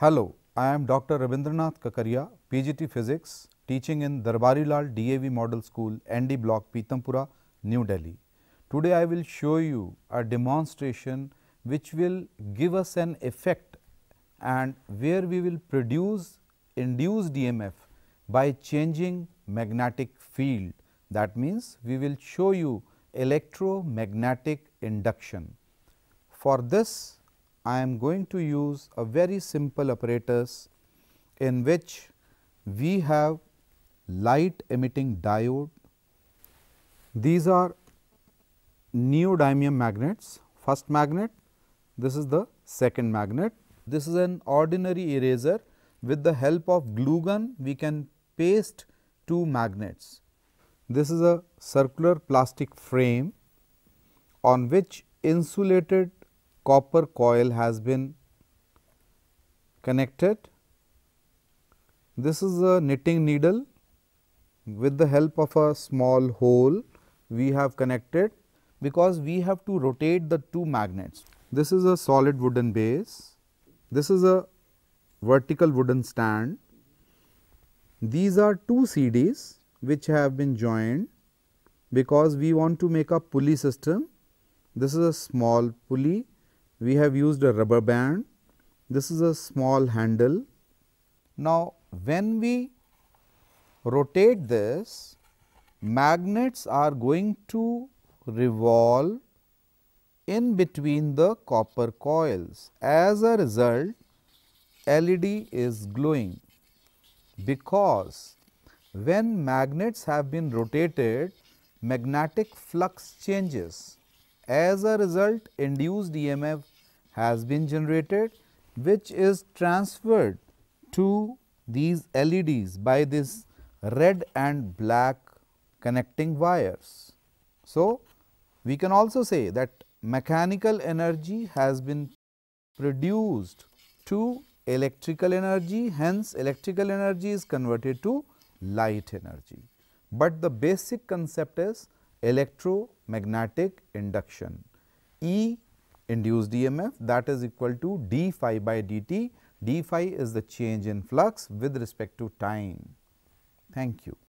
Hello, I am Dr. Rabindranath Kakaria, PGT Physics, teaching in Darbari Lal DAV Model School, ND Block, Pitampura, New Delhi. Today I will show you a demonstration which will give us an effect and where we will produce induced EMF by changing magnetic field. That means, we will show you electromagnetic induction. For this, I am going to use a very simple apparatus in which we have light emitting diode. These are neodymium magnets, first magnet, this is the second magnet. This is an ordinary eraser with the help of glue gun we can paste two magnets. This is a circular plastic frame on which insulated copper coil has been connected. This is a knitting needle with the help of a small hole we have connected because we have to rotate the two magnets. This is a solid wooden base, this is a vertical wooden stand. These are two CDs which have been joined because we want to make a pulley system. This is a small pulley we have used a rubber band. This is a small handle. Now, when we rotate this, magnets are going to revolve in between the copper coils. As a result, LED is glowing because when magnets have been rotated, magnetic flux changes. As a result, induced EMF has been generated which is transferred to these LEDs by this red and black connecting wires. So, we can also say that mechanical energy has been produced to electrical energy, hence electrical energy is converted to light energy. But the basic concept is electromagnetic induction. E induced EMF that is equal to d phi by dt. d phi is the change in flux with respect to time. Thank you.